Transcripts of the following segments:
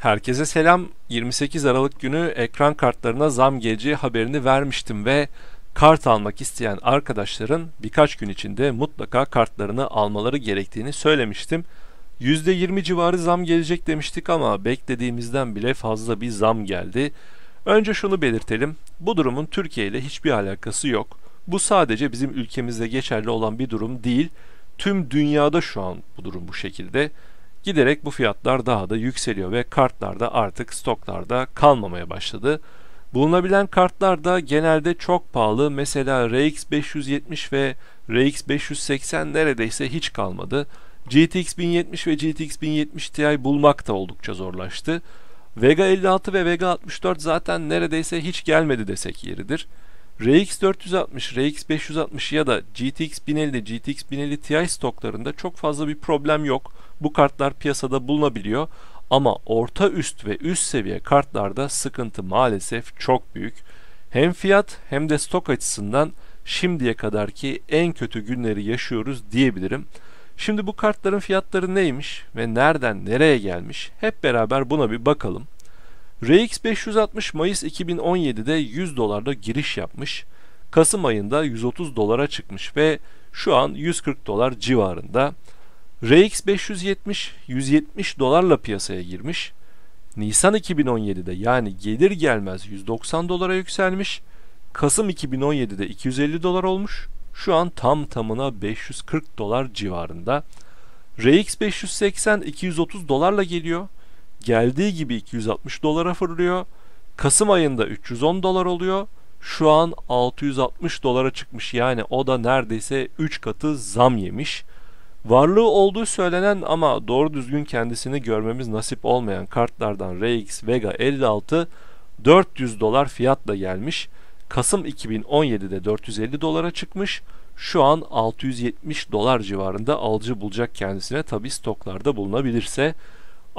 Herkese selam. 28 Aralık günü ekran kartlarına zam geleceği haberini vermiştim ve kart almak isteyen arkadaşların birkaç gün içinde mutlaka kartlarını almaları gerektiğini söylemiştim. %20 civarı zam gelecek demiştik ama beklediğimizden bile fazla bir zam geldi. Önce şunu belirtelim. Bu durumun Türkiye ile hiçbir alakası yok. Bu sadece bizim ülkemizde geçerli olan bir durum değil. Tüm dünyada şu an bu durum bu şekilde. Giderek bu fiyatlar daha da yükseliyor ve kartlarda artık stoklarda kalmamaya başladı. Bulunabilen kartlar da genelde çok pahalı. Mesela RX 570 ve RX 580 neredeyse hiç kalmadı. GTX 1070 ve GTX 1070 Ti bulmak da oldukça zorlaştı. Vega 56 ve Vega 64 zaten neredeyse hiç gelmedi desek yeridir. RX 460, RX 560 ya da GTX 1050, GTX 1050 Ti stoklarında çok fazla bir problem yok. Bu kartlar piyasada bulunabiliyor ama orta üst ve üst seviye kartlarda sıkıntı maalesef çok büyük. Hem fiyat hem de stok açısından şimdiye kadarki en kötü günleri yaşıyoruz diyebilirim. Şimdi bu kartların fiyatları neymiş ve nereden nereye gelmiş? Hep beraber buna bir bakalım. RX 560 Mayıs 2017'de 100 dolarda giriş yapmış, Kasım ayında 130 dolara çıkmış ve şu an 140 dolar civarında. RX 570 170 dolarla piyasaya girmiş. Nisan 2017'de yani gelir gelmez 190 dolara yükselmiş. Kasım 2017'de 250 dolar olmuş. Şu an tam tamına 540 dolar civarında. RX 580 230 dolarla geliyor geldiği gibi 260 dolara fırlıyor. Kasım ayında 310 dolar oluyor. Şu an 660 dolara çıkmış. Yani o da neredeyse 3 katı zam yemiş. Varlığı olduğu söylenen ama doğru düzgün kendisini görmemiz nasip olmayan kartlardan RX Vega 56 400 dolar fiyatla gelmiş. Kasım 2017'de 450 dolara çıkmış. Şu an 670 dolar civarında alıcı bulacak kendisine tabi stoklarda bulunabilirse.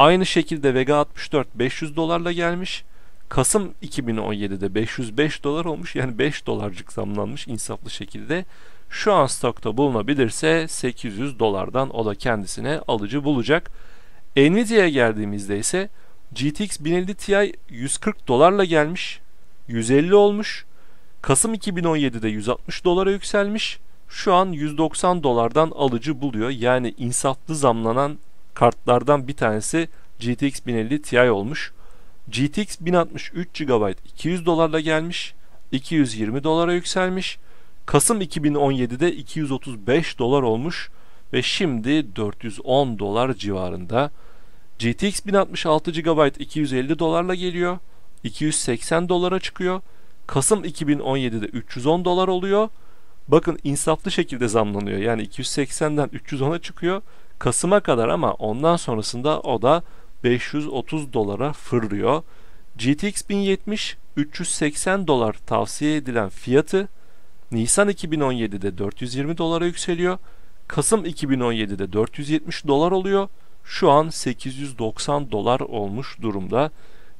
Aynı şekilde Vega 64 500 dolarla gelmiş. Kasım 2017'de 505 dolar olmuş. Yani 5 dolarcık zamlanmış insaflı şekilde. Şu an stokta bulunabilirse 800 dolardan o da kendisine alıcı bulacak. Nvidia'ya geldiğimizde ise GTX 1050 Ti 140 dolarla gelmiş. 150 olmuş. Kasım 2017'de 160 dolara yükselmiş. Şu an 190 dolardan alıcı buluyor. Yani insaflı zamlanan kartlardan bir tanesi GTX 1050 Ti olmuş. GTX 1060 3 GB 200 dolarla gelmiş. 220 dolara yükselmiş. Kasım 2017'de 235 dolar olmuş ve şimdi 410 dolar civarında. GTX 1066 GB 250 dolarla geliyor. 280 dolara çıkıyor. Kasım 2017'de 310 dolar oluyor. Bakın insaflı şekilde zamlanıyor. Yani 280'den 310'a çıkıyor. Kasım'a kadar ama ondan sonrasında o da 530 dolara fırlıyor. GTX 1070 380 dolar tavsiye edilen fiyatı Nisan 2017'de 420 dolara yükseliyor. Kasım 2017'de 470 dolar oluyor. Şu an 890 dolar olmuş durumda.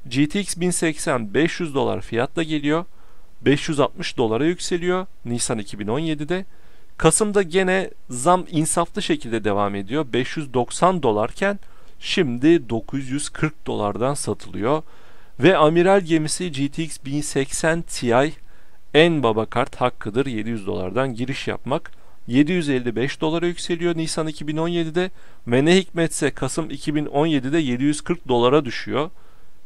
GTX 1080 500 dolar fiyatla geliyor. 560 dolara yükseliyor Nisan 2017'de. Kasım'da gene zam insaflı şekilde devam ediyor. 590 dolarken şimdi 940 dolardan satılıyor. Ve amiral gemisi GTX 1080 Ti en baba kart hakkıdır 700 dolardan giriş yapmak. 755 dolara yükseliyor Nisan 2017'de ve ne hikmetse Kasım 2017'de 740 dolara düşüyor.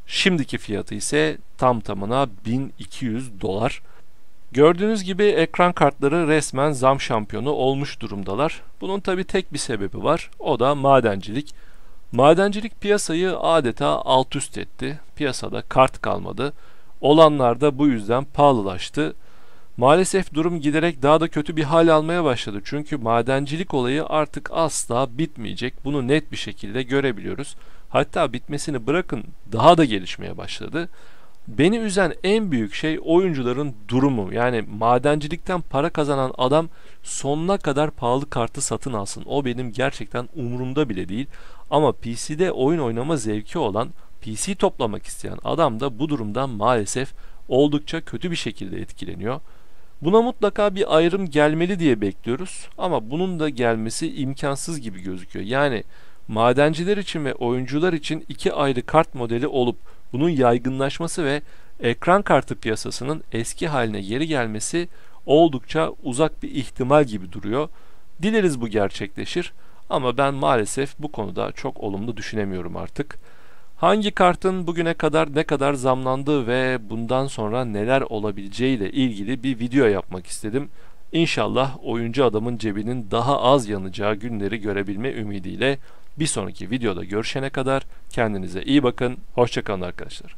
Şimdiki fiyatı ise tam tamına 1200 dolar. Gördüğünüz gibi ekran kartları resmen zam şampiyonu olmuş durumdalar. Bunun tabi tek bir sebebi var o da madencilik. Madencilik piyasayı adeta alt üst etti. Piyasada kart kalmadı. Olanlar da bu yüzden pahalılaştı. Maalesef durum giderek daha da kötü bir hal almaya başladı. Çünkü madencilik olayı artık asla bitmeyecek. Bunu net bir şekilde görebiliyoruz. Hatta bitmesini bırakın daha da gelişmeye başladı. Beni üzen en büyük şey oyuncuların durumu. Yani madencilikten para kazanan adam sonuna kadar pahalı kartı satın alsın. O benim gerçekten umurumda bile değil. Ama PC'de oyun oynama zevki olan, PC toplamak isteyen adam da bu durumdan maalesef oldukça kötü bir şekilde etkileniyor. Buna mutlaka bir ayrım gelmeli diye bekliyoruz ama bunun da gelmesi imkansız gibi gözüküyor. Yani madenciler için ve oyuncular için iki ayrı kart modeli olup bunun yaygınlaşması ve ekran kartı piyasasının eski haline geri gelmesi oldukça uzak bir ihtimal gibi duruyor. Dileriz bu gerçekleşir ama ben maalesef bu konuda çok olumlu düşünemiyorum artık. Hangi kartın bugüne kadar ne kadar zamlandığı ve bundan sonra neler olabileceği ile ilgili bir video yapmak istedim. İnşallah oyuncu adamın cebinin daha az yanacağı günleri görebilme ümidiyle bir sonraki videoda görüşene kadar kendinize iyi bakın. Hoşçakalın arkadaşlar.